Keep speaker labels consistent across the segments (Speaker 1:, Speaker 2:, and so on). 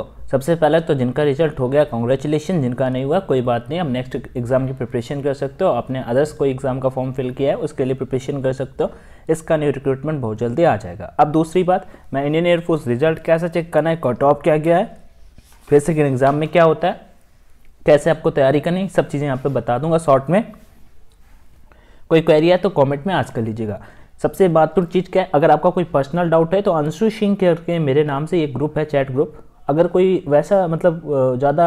Speaker 1: आपको सबसे पहले तो जिनका रिजल्ट हो गया कॉन्ग्रेचुलेशन जिनका नहीं हुआ कोई बात नहीं आप नेक्स्ट एग्ज़ाम की प्रिपरेशन कर सकते हो अपने अदर्स कोई एग्ज़ाम का फॉर्म फिल किया है उसके लिए प्रिपरेशन कर सकते हो इसका न्यू रिक्रूटमेंट बहुत जल्दी आ जाएगा अब दूसरी बात मैं इंडियन एयरफोर्स रिजल्ट कैसे चेक करना है कट ऑफ क्या गया है फिर से एग्ज़ाम में क्या होता है कैसे आपको तैयारी करनी सब चीज़ें यहाँ पर बता दूंगा शॉर्ट में कोई क्वेरी है तो कॉमेंट में आज कर लीजिएगा सबसे बातुर तो चीज़ क्या है अगर आपका कोई पर्सनल डाउट है तो अंशु सिंह करके मेरे नाम से एक ग्रुप है चैट ग्रुप अगर कोई वैसा मतलब ज़्यादा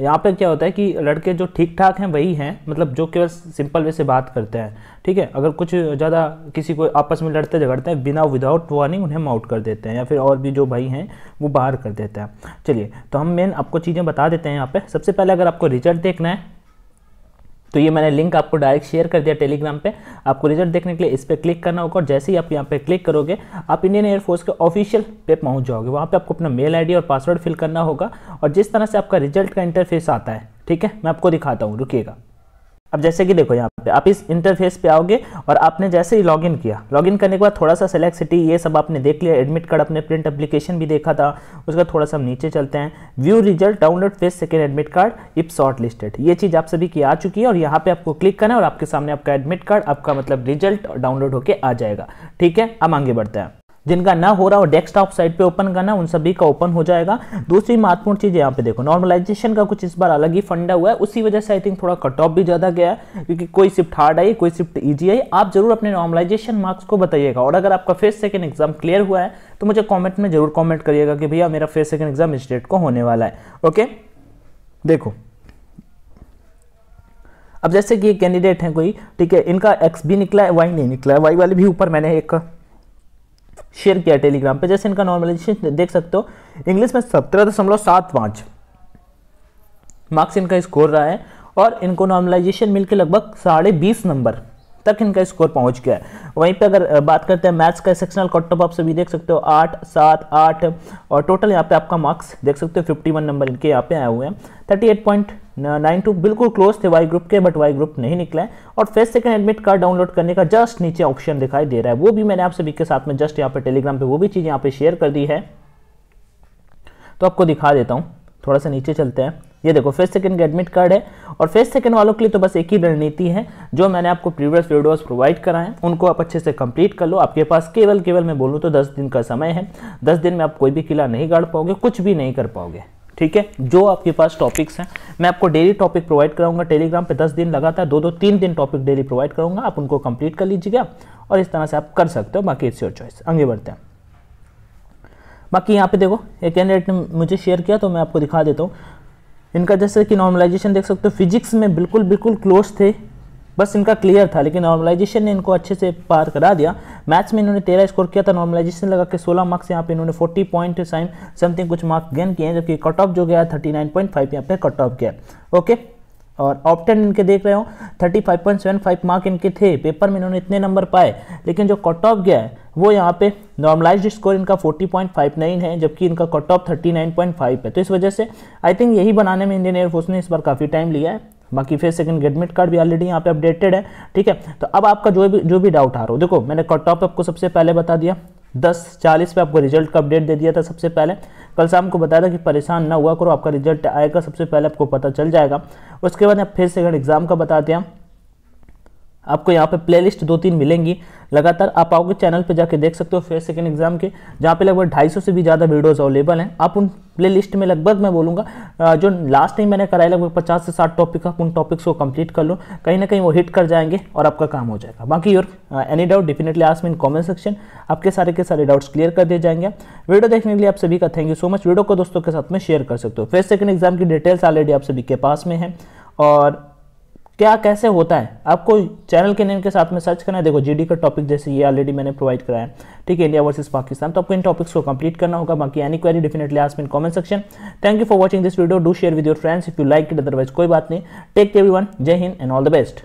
Speaker 1: यहाँ पे क्या होता है कि लड़के जो ठीक ठाक हैं वही हैं मतलब जो केवल सिंपल वे से बात करते हैं ठीक है अगर कुछ ज़्यादा किसी को आपस में लड़ते झगड़ते हैं बिना विदाउट वार्निंग उन्हें माउट कर देते हैं या फिर और भी जो भाई हैं वो बाहर कर देते हैं चलिए तो हम मेन आपको चीज़ें बता देते हैं यहाँ पर सबसे पहले अगर आपको रिजल्ट देखना है तो ये मैंने लिंक आपको डायरेक्ट शेयर कर दिया टेलीग्राम पे आपको रिजल्ट देखने के लिए इस पर क्लिक करना होगा और जैसे ही आप यहाँ पे क्लिक करोगे आप इंडियन एयरफोर्स के ऑफिशियल पे पहुँच जाओगे वहाँ पे आपको अपना मेल आईडी और पासवर्ड फिल करना होगा और जिस तरह से आपका रिजल्ट का इंटरफेस आता है ठीक है मैं आपको दिखाता हूँ रुकीगा अब जैसे कि देखो यहाँ पे आप इस इंटरफेस पे आओगे और आपने जैसे ही लॉगिन किया लॉगिन करने के बाद थोड़ा सा सेलेक्ट सिटी ये सब आपने देख लिया एडमिट कार्ड अपने प्रिंट एप्लीकेशन भी देखा था उसका थोड़ा सा हम नीचे चलते हैं view result download phase second admit card if shortlisted ये चीज़ आप सभी की आ चुकी है और यहाँ पे आपको क्लिक करना है और आपके सामने आपका एडमिट कार्ड आपका मतलब रिजल्ट डाउनलोड होकर आ जाएगा ठीक है अब आगे बढ़ते हैं जिनका ना हो रहा हो डेस्कटॉप साइट पे ओपन करना उन सभी का ओपन हो जाएगा दूसरी महत्वपूर्ण चीज़ यहाँ पे देखो नॉर्मलाइजेशन का कुछ इस बार अलग ही फंडा हुआ है उसी वजह से आई थिंक थोड़ा कट ऑफ भी ज़्यादा गया है क्योंकि कोई शिफ्ट हार्ड आई कोई शिफ्ट ईजी आई आप जरूर अपने नॉर्मलाइजेशन मार्क्स को बताइएगा और अगर आपका फेस सेकेंड एग्जाम क्लियर हुआ है तो मुझे कॉमेंट में जरूर कॉमेंट करिएगा कि भैया मेरा फेस सेकेंड एग्जाम इस डेट को होने वाला है ओके देखो अब जैसे कि कैंडिडेट हैं कोई ठीक है इनका एक्स भी निकला है वाई नहीं निकला है वाई वाले भी ऊपर मैंने एक शेयर किया टेलीग्राम पे जैसे इनका नॉर्मलाइजेशन देख सकते हो इंग्लिश में सत्रह दशमलव सात पाँच मार्क्स इनका स्कोर रहा है और इनको नॉर्मलाइजेशन मिलकर लगभग साढ़े बीस नंबर तक इनका स्कोर पहुंच गया है वहीं पे अगर बात करते हैं मैथ्स का सेक्शनल कट ऑफ आप सभी देख सकते हो आठ सात आठ और टोटल यहाँ पे आपका मार्क्स देख सकते हो फिफ्टी वन नंबर इनके यहाँ पे आए हुए हैं thirty eight point nine two बिल्कुल क्लोज थे वाई ग्रुप के बट वाई ग्रुप नहीं निकला है और first second admit card download करने का जस्ट नीचे ऑप्शन दिखाई दे रहा है वो भी मैंने आप सभी के साथ में जस्ट यहाँ पे टेलीग्राम पे वो भी चीज़ यहाँ पे शेयर कर दी है तो आपको दिखा देता हूँ थोड़ा सा नीचे चलते हैं ये देखो फर्स्ट सेकंड का एडमिट कार्ड है और फेस्ट सेकंड वालों के लिए तो बस एक ही रणनीति है जो मैंने आपको प्रीवियस वीडियोस प्रोवाइड कराएं उनको आप अच्छे से कंप्लीट कर लो आपके पास केवल केवल मैं बोलूँ तो दस दिन का समय है दस दिन में आप कोई भी किला नहीं गाड़ पाओगे कुछ भी नहीं कर पाओगे ठीक है जो आपके पास टॉपिक्स हैं मैं आपको डेली टॉपिक प्रोवाइड कराऊंगा टेलीग्राम पे दस दिन लगातार दो दो तीन दिन टॉपिक डेली प्रोवाइड करूंगा आप उनको कंप्लीट कर लीजिएगा और इस तरह से आप कर सकते हो बाकी इट्स योर चॉइस आगे बढ़ते हैं बाकी यहाँ पे देखो एक कैंडिडेट ने मुझे शेयर किया तो मैं आपको दिखा देता हूँ इनका जैसे कि नॉर्मलाइजेशन देख सकते हो फिजिक्स में बिल्कुल बिल्कुल क्लोज थे बस इनका क्लियर था लेकिन नॉर्मलाइजेशन ने इनको अच्छे से पार करा दिया मैथ्स में इन्होंने तेरह स्कोर किया था नॉर्मलाइजेशन लगा के सोलह मार्क्स यहाँ पे इन्होंने फोर्टी पॉइंट साइन समथिंग कुछ मार्क्स गेन किए हैं जबकि कट ऑफ जो गया थर्टी नाइन पॉइंट फाइव यहाँ पे कट ऑफ गया ओके और ऑप्टन इनके देख रहे हो thirty five point seven five mark इनके थे पेपर में इन्होंने इतने नंबर पाए लेकिन जो कट ऑफ गया है वो यहाँ पे नॉर्मलाइज स्कोर इनका 40.59 है जबकि इनका कट ऑफ 39.5 है तो इस वजह से आई थिंक यही बनाने में इंडियन एयरफोर्स ने इस बार काफ़ी टाइम लिया है बाकी फिर सेकंड एडमिट कार्ड भी ऑलरेडी यहाँ पे अपडेटेड है ठीक है तो अब आपका जो भी जो भी डाउट आ रहा हो देखो मैंने कट ऑफ आपको सबसे पहले बता दिया दस चालीस पे आपको रिजल्ट का अपडेट दे दिया था सबसे पहले कल शाम को बताया था कि परेशान ना हुआ करो आपका रिजल्ट आएगा सबसे पहले आपको पता चल जाएगा उसके बाद आप फिर सेकंड एग्ज़ाम का बताते हैं आपको यहाँ पे प्लेलिस्ट दो तीन मिलेंगी लगातार आप आओगे चैनल पे जाके देख सकते हो फेयर सेकेंड एग्जाम के जहाँ पे लगभग 250 से भी ज़्यादा वीडियोस अवेलेबल हैं आप उन प्लेलिस्ट में लगभग मैं बोलूँगा जो लास्ट टाइम मैंने कराया लगभग पचास से साठ टॉपिक आप उन टॉपिक्स को कंप्लीट कर लो कहीं ना कहीं वो हिट कर जाएंगे और आपका काम हो जाएगा बाकी योर एनी डाउट डेफिनेटली मैं इन कॉमेंट सेक्शन आपके सारे के सारे डाउट्स क्लियर कर दिए जाएंगे वीडियो देखने के लिए आप सभी का thank you so much video को दोस्तों के साथ में शेयर कर सकते हो फेयर सेकेंड एग्जाम की डिटेल्स ऑलरेडी आप सभी के पास में है और क्या कैसे होता है आपको चैनल के नेम के साथ में सर्च करना है देखो जीडी का टॉपिक जैसे ये ऑलरेडी मैंने प्रोवाइड कराया है ठीक है इंडिया वर्सेस पाकिस्तान तो आपको इन टॉपिक्स को कंप्लीट करना होगा बाकी any query definitely ask in comment section thank you for watching this video do share with your friends if you like it otherwise कोई बात नहीं take every Jai Hind and all the best